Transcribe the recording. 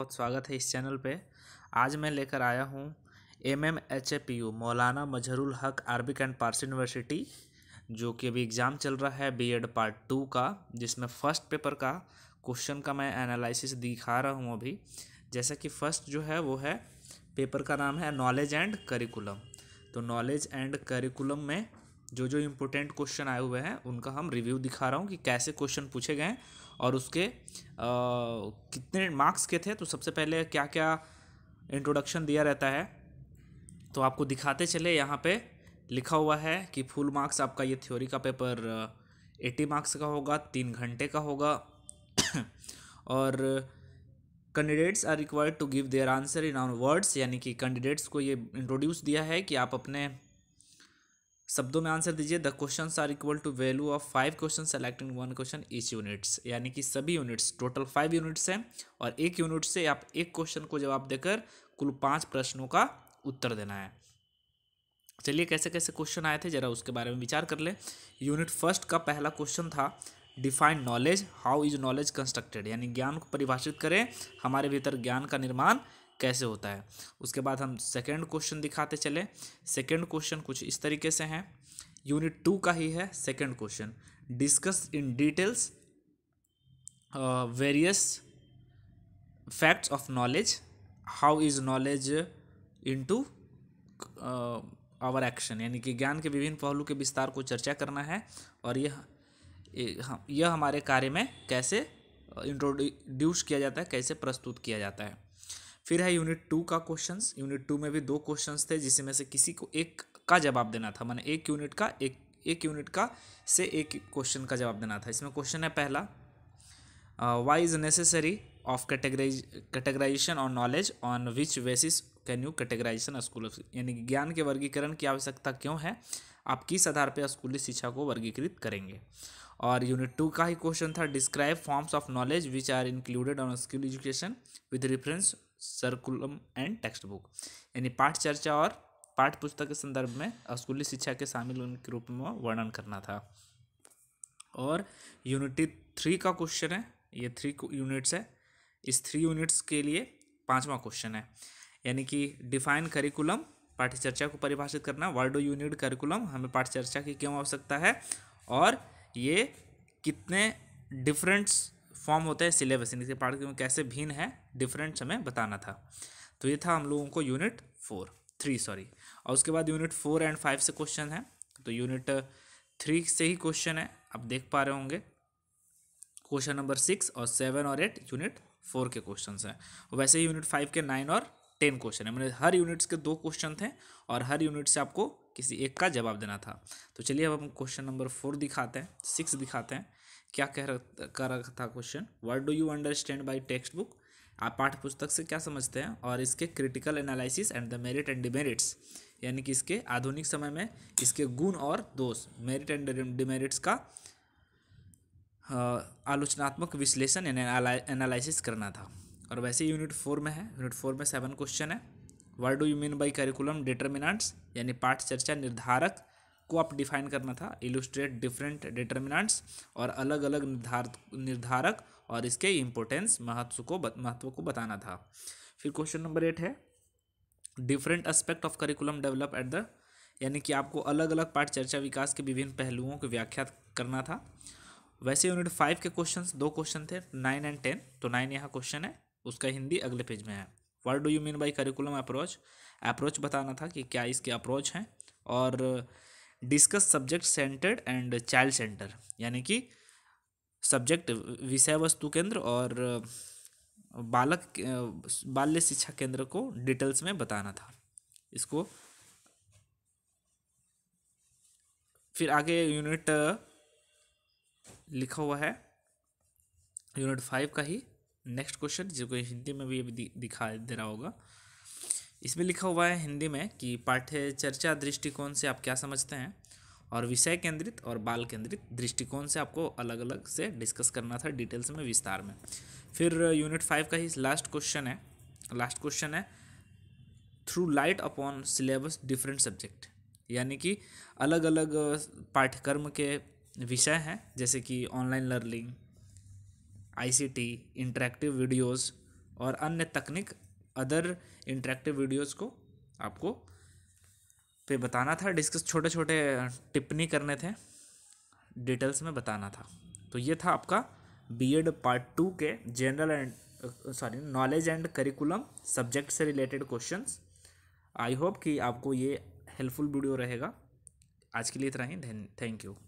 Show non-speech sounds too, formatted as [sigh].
बहुत स्वागत है इस चैनल पे आज मैं लेकर आया हूँ M M H A P U Maulana Mazharul हक अरबिक एंड पार्स यूनिवर्सिटी जो कि अभी एग्ज़ाम चल रहा है बी एड पार्ट टू का जिसमें फ़र्स्ट पेपर का क्वेश्चन का मैं एनालिसिस दिखा रहा हूँ अभी जैसा कि फ़र्स्ट जो है वो है पेपर का नाम है नॉलेज एंड करिकुलम तो नॉलेज एंड करिकुलम में जो जो इम्पोर्टेंट क्वेश्चन आए हुए हैं उनका हम रिव्यू दिखा रहा हूँ कि कैसे क्वेश्चन पूछे गए और उसके आ, कितने मार्क्स के थे तो सबसे पहले क्या क्या इंट्रोडक्शन दिया रहता है तो आपको दिखाते चले यहाँ पे लिखा हुआ है कि फुल मार्क्स आपका ये थ्योरी का पेपर एटी मार्क्स का होगा तीन घंटे का होगा [coughs] और candidates are required to give their answer in our words यानी कि कैंडिडेट्स को ये इंट्रोड्यूस दिया है कि आप अपने शब्दों में आंसर दीजिए the question are equal to value of five question selecting one question each units यानी कि सभी यूनिट्स टोटल फाइव यूनिट्स हैं और एक यूनिट से आप एक क्वेश्चन को जवाब देकर कुल पाँच प्रश्नों का उत्तर देना है चलिए कैसे कैसे क्वेश्चन आए थे जरा उसके बारे में विचार कर लें यूनिट फर्स्ट का पहला क्वेश्चन था define knowledge how is knowledge constructed यानी ज्ञान को परिभाषित करें हमारे भीतर ज्ञान का निर्माण कैसे होता है उसके बाद हम सेकेंड क्वेश्चन दिखाते चले सेकेंड क्वेश्चन कुछ इस तरीके से हैं यूनिट टू का ही है second question discuss in details various facts of knowledge how is knowledge into our action यानी कि ज्ञान के विभिन्न पहलू के विस्तार को चर्चा करना है और यह यह हमारे कार्य में कैसे इंट्रोड्यूस uh, किया जाता है कैसे प्रस्तुत किया जाता है फिर है यूनिट टू का क्वेश्चन यूनिट टू में भी दो क्वेश्चन थे जिसमें से किसी को एक का जवाब देना था मैंने एक यूनिट का एक एक यूनिट का से एक क्वेश्चन का जवाब देना था इसमें क्वेश्चन है पहला why is necessary of categorise categorisation और knowledge on which basis can you categorisation school यानी ज्ञान के वर्गीकरण की आवश्यकता क्यों है आप किस आधार पर स्कूली शिक्षा को वर्गीकृत करेंगे और यूनिट टू का ही क्वेश्चन था describe forms of knowledge which are included on school education with reference curriculum and textbook यानी पाठ चर्चा और पाठ पुस्तक के संदर्भ में स्कूली शिक्षा के शामिल उनके रूप में वर्णन करना था और यूनिटी थ्री का क्वेश्चन है ये थ्री यूनिट्स है इस थ्री यूनिट्स के लिए पांचवा क्वेश्चन है यानी कि डिफाइन करिकुलम पाठ्यचर्चा को परिभाषित करना वर्ल्ड यूनिट करिकुलम हमें पाठ्यचर्चा की क्यों आवश्यकता है और ये कितने डिफरेंट्स फॉर्म होता है सिलेबस इनके पार्ट पाठ्यक्रम कैसे भिन्न है डिफरेंट हमें बताना था तो ये था हम लोगों को यूनिट फोर थ्री सॉरी और उसके बाद यूनिट फोर एंड फाइव से क्वेश्चन है तो यूनिट थ्री से ही क्वेश्चन है आप देख पा रहे होंगे क्वेश्चन नंबर सिक्स और सेवन और एट यूनिट फोर के क्वेश्चन हैं वैसे ही यूनिट फाइव के नाइन और टेन क्वेश्चन है मैंने हर यूनिट्स के दो क्वेश्चन थे और हर यूनिट से आपको किसी एक का जवाब देना था तो चलिए अब हम क्वेश्चन नंबर फोर दिखाते हैं सिक्स दिखाते हैं क्या कह रखा कर रहा था question what do you understand by textbook आप पाठ्य पुस्तक से क्या समझते हैं और इसके critical analysis and the merit and demerits यानी कि इसके आधुनिक समय में इसके गुण और दोष मेरिट एंड डिमेरिट्स का आलोचनात्मक विश्लेषण यानी एनालिसिस करना था और वैसे यूनिट फोर में है यूनिट फोर में सेवन क्वेश्चन है what do you mean by curriculum determinants यानी पाठ चर्चा निर्धारक को आप डिफाइन करना था इलुस्ट्रेट डिफरेंट डिटर्मिनेंट्स और अलग अलग निर्धार निर्धारक और इसके इम्पोर्टेंस महत्व को महत्व को बताना था फिर क्वेश्चन नंबर एट है different aspect of curriculum develop at the यानी कि आपको अलग अलग पाठ चर्चा विकास के विभिन्न पहलुओं की व्याख्या करना था वैसे यूनिट फाइव के क्वेश्चन दो क्वेश्चन थे नाइन एंड टेन तो नाइन यहाँ क्वेश्चन है उसका हिंदी अगले पेज में है what do you mean by curriculum approach approach बताना था कि क्या इसके अप्रोच हैं और discuss subject centred and child centre यानी कि सब्जेक्ट विषय वस्तु केंद्र और बालक बाल्य शिक्षा केंद्र को डिटेल्स में बताना था इसको फिर आगे यूनिट लिखा हुआ है यूनिट फाइव का ही नेक्स्ट क्वेश्चन जिसको हिंदी में भी अभी दिखा दे रहा होगा इसमें लिखा हुआ है हिंदी में कि पाठ्य चर्चा दृष्टिकोण से आप क्या समझते हैं और विषय केंद्रित और बाल केंद्रित दृष्टिकोण से आपको अलग अलग से डिस्कस करना था डिटेल्स में विस्तार में फिर यूनिट फाइव का ही लास्ट क्वेश्चन है लास्ट क्वेश्चन है throw light upon syllabus different subject यानी कि अलग अलग पाठ्यक्रम के विषय हैं जैसे कि online learning ICT interactive videos और अन्य तकनीक अदर इंटरेक्टिव वीडियोस को आपको पे बताना था डिस्कस छोटे छोटे टिप्पणी करने थे डिटेल्स में बताना था तो ये था आपका बीएड पार्ट टू के general and sorry knowledge and curriculum subject से रिलेटेड क्वेश्चंस आई होप कि आपको ये हेल्पफुल वीडियो रहेगा आज के लिए इतना ही थैंक यू